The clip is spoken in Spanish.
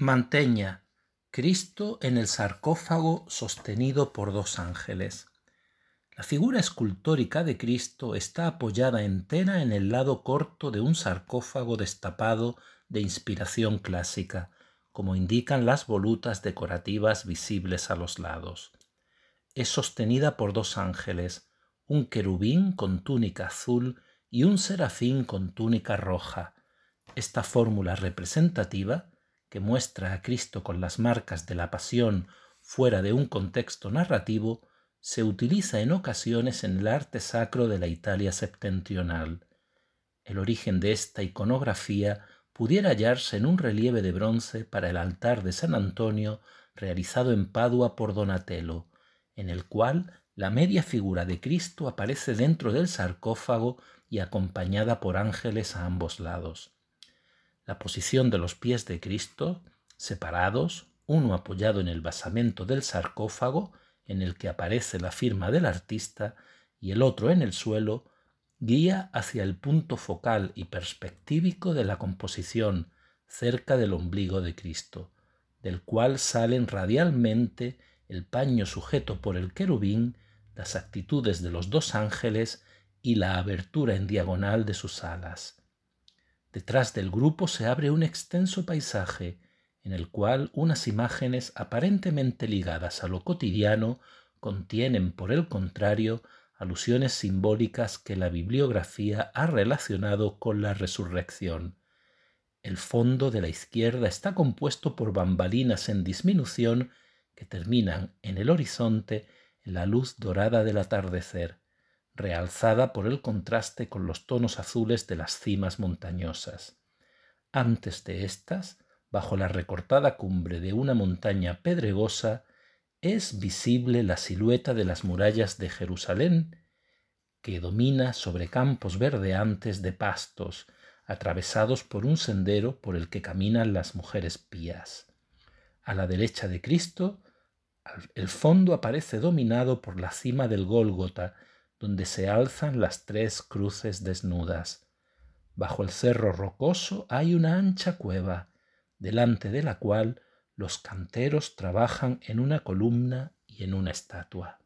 Manteña, Cristo en el sarcófago sostenido por dos ángeles. La figura escultórica de Cristo está apoyada entera en el lado corto de un sarcófago destapado de inspiración clásica, como indican las volutas decorativas visibles a los lados. Es sostenida por dos ángeles, un querubín con túnica azul y un serafín con túnica roja. Esta fórmula representativa que muestra a Cristo con las marcas de la pasión fuera de un contexto narrativo, se utiliza en ocasiones en el arte sacro de la Italia septentrional. El origen de esta iconografía pudiera hallarse en un relieve de bronce para el altar de San Antonio realizado en Padua por Donatello, en el cual la media figura de Cristo aparece dentro del sarcófago y acompañada por ángeles a ambos lados la posición de los pies de Cristo, separados, uno apoyado en el basamento del sarcófago, en el que aparece la firma del artista, y el otro en el suelo, guía hacia el punto focal y perspectívico de la composición, cerca del ombligo de Cristo, del cual salen radialmente el paño sujeto por el querubín, las actitudes de los dos ángeles y la abertura en diagonal de sus alas. Detrás del grupo se abre un extenso paisaje en el cual unas imágenes aparentemente ligadas a lo cotidiano contienen, por el contrario, alusiones simbólicas que la bibliografía ha relacionado con la resurrección. El fondo de la izquierda está compuesto por bambalinas en disminución que terminan en el horizonte en la luz dorada del atardecer realzada por el contraste con los tonos azules de las cimas montañosas. Antes de éstas, bajo la recortada cumbre de una montaña pedregosa, es visible la silueta de las murallas de Jerusalén, que domina sobre campos verdeantes de pastos, atravesados por un sendero por el que caminan las mujeres pías. A la derecha de Cristo, el fondo aparece dominado por la cima del Gólgota donde se alzan las tres cruces desnudas. Bajo el cerro rocoso hay una ancha cueva, delante de la cual los canteros trabajan en una columna y en una estatua.